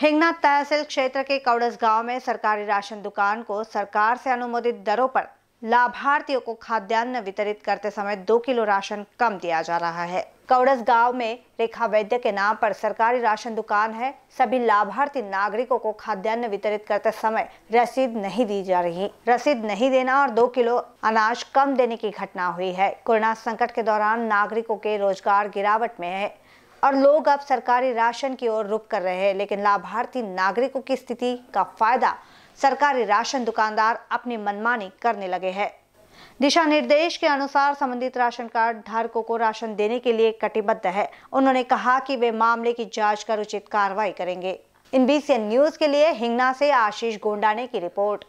हिंगना तहसील क्षेत्र के कौड़स गांव में सरकारी राशन दुकान को सरकार से अनुमोदित दरों पर लाभार्थियों को खाद्यान्न वितरित करते समय दो किलो राशन कम दिया जा रहा है कौड़स गांव में रेखा वैद्य के नाम पर सरकारी राशन दुकान है सभी लाभार्थी नागरिकों को खाद्यान्न वितरित करते समय रसीद नहीं दी जा रही रसीद नहीं देना और दो किलो अनाज कम देने की घटना हुई है कोरोना संकट के दौरान नागरिकों के रोजगार गिरावट में है और लोग अब सरकारी राशन की ओर रुख कर रहे हैं लेकिन लाभार्थी नागरिकों की स्थिति का फायदा सरकारी राशन दुकानदार अपनी मनमानी करने लगे हैं दिशा निर्देश के अनुसार संबंधित राशन कार्ड धारकों को राशन देने के लिए कटिबद्ध है उन्होंने कहा कि वे मामले की जांच कर उचित कार्रवाई करेंगे इन बीसीएन न्यूज के लिए हिंगना से आशीष गोंडाने की रिपोर्ट